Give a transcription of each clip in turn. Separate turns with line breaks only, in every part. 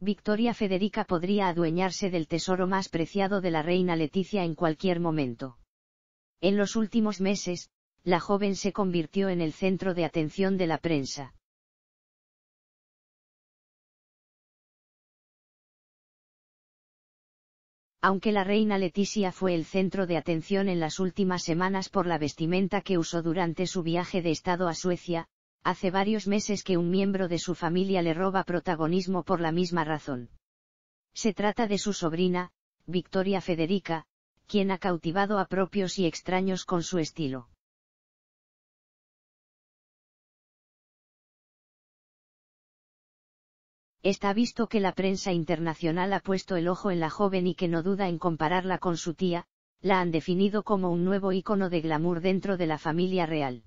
Victoria Federica podría adueñarse del tesoro más preciado de la reina Leticia en cualquier momento. En los últimos meses, la joven se convirtió en el centro de atención de la prensa. Aunque la reina Leticia fue el centro de atención en las últimas semanas por la vestimenta que usó durante su viaje de estado a Suecia, hace varios meses que un miembro de su familia le roba protagonismo por la misma razón. Se trata de su sobrina, Victoria Federica, quien ha cautivado a propios y extraños con su estilo. Está visto que la prensa internacional ha puesto el ojo en la joven y que no duda en compararla con su tía, la han definido como un nuevo ícono de glamour dentro de la familia real.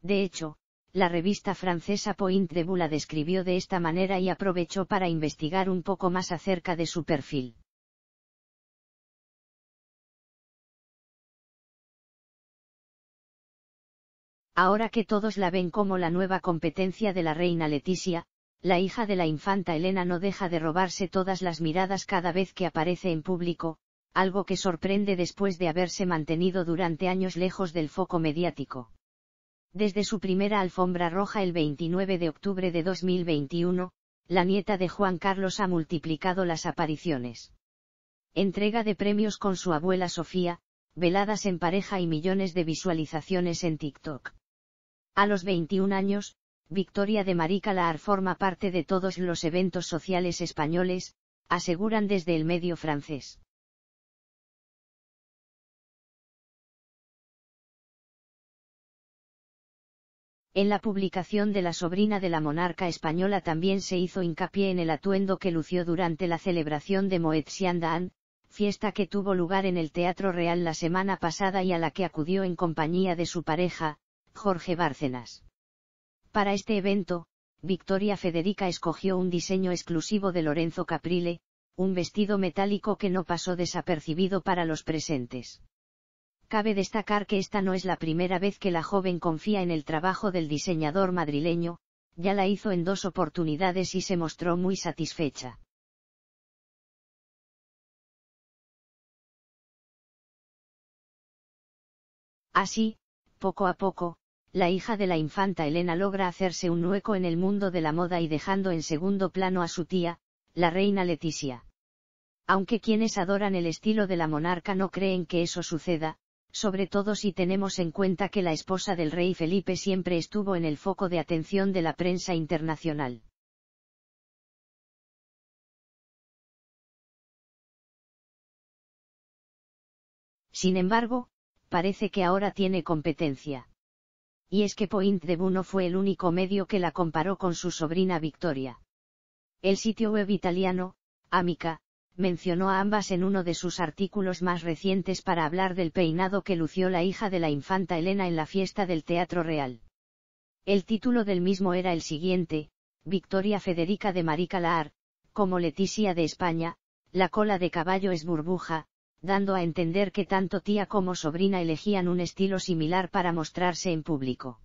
De hecho, la revista francesa Point de Vue la describió de esta manera y aprovechó para investigar un poco más acerca de su perfil. Ahora que todos la ven como la nueva competencia de la reina Leticia, la hija de la infanta Elena no deja de robarse todas las miradas cada vez que aparece en público, algo que sorprende después de haberse mantenido durante años lejos del foco mediático. Desde su primera alfombra roja el 29 de octubre de 2021, la nieta de Juan Carlos ha multiplicado las apariciones. Entrega de premios con su abuela Sofía, veladas en pareja y millones de visualizaciones en TikTok. A los 21 años, Victoria de Maricalar forma parte de todos los eventos sociales españoles, aseguran desde el medio francés. En la publicación de La sobrina de la monarca española también se hizo hincapié en el atuendo que lució durante la celebración de Moet fiesta que tuvo lugar en el Teatro Real la semana pasada y a la que acudió en compañía de su pareja, Jorge Bárcenas. Para este evento, Victoria Federica escogió un diseño exclusivo de Lorenzo Caprile, un vestido metálico que no pasó desapercibido para los presentes. Cabe destacar que esta no es la primera vez que la joven confía en el trabajo del diseñador madrileño, ya la hizo en dos oportunidades y se mostró muy satisfecha. Así, poco a poco, la hija de la infanta Elena logra hacerse un hueco en el mundo de la moda y dejando en segundo plano a su tía, la reina Leticia. Aunque quienes adoran el estilo de la monarca no creen que eso suceda, sobre todo si tenemos en cuenta que la esposa del rey Felipe siempre estuvo en el foco de atención de la prensa internacional.
Sin embargo, parece
que ahora tiene competencia. Y es que Point de Buno fue el único medio que la comparó con su sobrina Victoria. El sitio web italiano, Amica, mencionó a ambas en uno de sus artículos más recientes para hablar del peinado que lució la hija de la infanta Elena en la fiesta del Teatro Real. El título del mismo era el siguiente, Victoria Federica de Laar, como Leticia de España, la cola de caballo es burbuja, dando a entender que tanto tía como sobrina elegían un estilo similar para mostrarse en público.